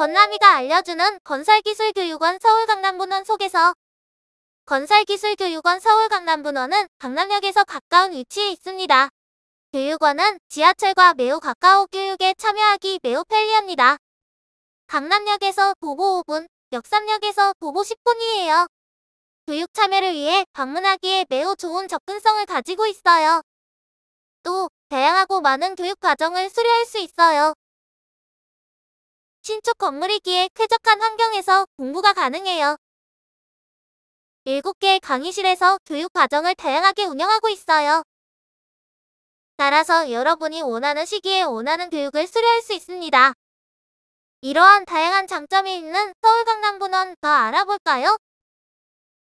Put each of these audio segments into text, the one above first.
건남이가 알려주는 건설기술교육원 서울강남분원 속에서 건설기술교육원 서울강남분원은 강남역에서 가까운 위치에 있습니다. 교육원은 지하철과 매우 가까워 교육에 참여하기 매우 편리합니다. 강남역에서 도보 5분, 역삼역에서 도보 10분이에요. 교육 참여를 위해 방문하기에 매우 좋은 접근성을 가지고 있어요. 또 다양하고 많은 교육 과정을 수료할 수 있어요. 신축 건물이기에 쾌적한 환경에서 공부가 가능해요. 7개의 강의실에서 교육 과정을 다양하게 운영하고 있어요. 따라서 여러분이 원하는 시기에 원하는 교육을 수료할 수 있습니다. 이러한 다양한 장점이 있는 서울 강남분원 더 알아볼까요?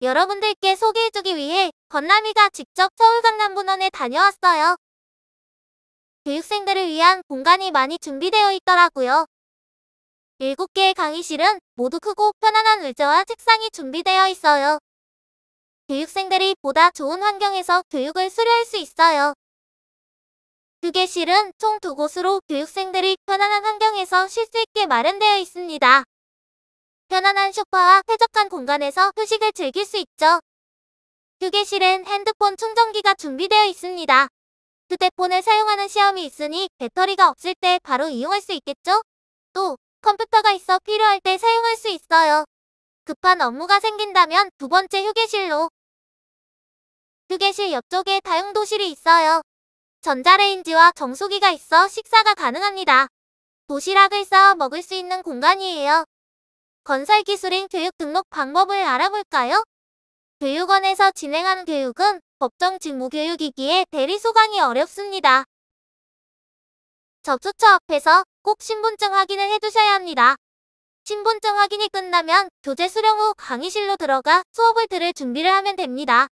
여러분들께 소개해주기 위해 건남이가 직접 서울 강남분원에 다녀왔어요. 교육생들을 위한 공간이 많이 준비되어 있더라고요. 7개의 강의실은 모두 크고 편안한 의자와 책상이 준비되어 있어요. 교육생들이 보다 좋은 환경에서 교육을 수료할 수 있어요. 휴게실은 총 두 곳으로 교육생들이 편안한 환경에서 쉴 수 있게 마련되어 있습니다. 편안한 소파와 쾌적한 공간에서 휴식을 즐길 수 있죠. 휴게실엔 핸드폰 충전기가 준비되어 있습니다. 휴대폰을 사용하는 시험이 있으니 배터리가 없을 때 바로 이용할 수 있겠죠? 또 컴퓨터가 있어 필요할 때 사용할 수 있어요. 급한 업무가 생긴다면 두 번째 휴게실로. 휴게실 옆쪽에 다용도실이 있어요. 전자레인지와 정수기가 있어 식사가 가능합니다. 도시락을 쌓아 먹을 수 있는 공간이에요. 건설기술인 교육 등록 방법을 알아볼까요? 교육원에서 진행하는 교육은 법정 직무교육이기에 대리 소강이 어렵습니다. 접수처 앞에서 꼭 신분증 확인을 해두셔야 합니다. 신분증 확인이 끝나면 교재 수령 후 강의실로 들어가 수업을 들을 준비를 하면 됩니다.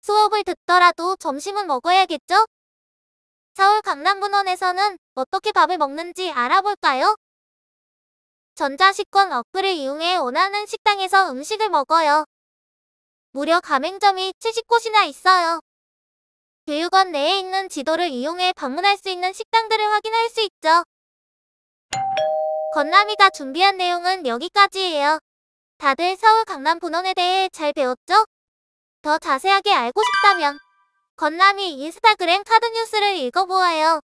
수업을 듣더라도 점심은 먹어야겠죠? 서울 강남분원에서는 어떻게 밥을 먹는지 알아볼까요? 전자식권 어플을 이용해 원하는 식당에서 음식을 먹어요. 무려 가맹점이 70곳이나 있어요. 교육원 내에 있는 지도를 이용해 방문할 수 있는 식당들을 확인할 수 있죠. 건남이가 준비한 내용은 여기까지예요. 다들 서울 강남 본원에 대해 잘 배웠죠? 더 자세하게 알고 싶다면 건남이 인스타그램 카드뉴스를 읽어보아요.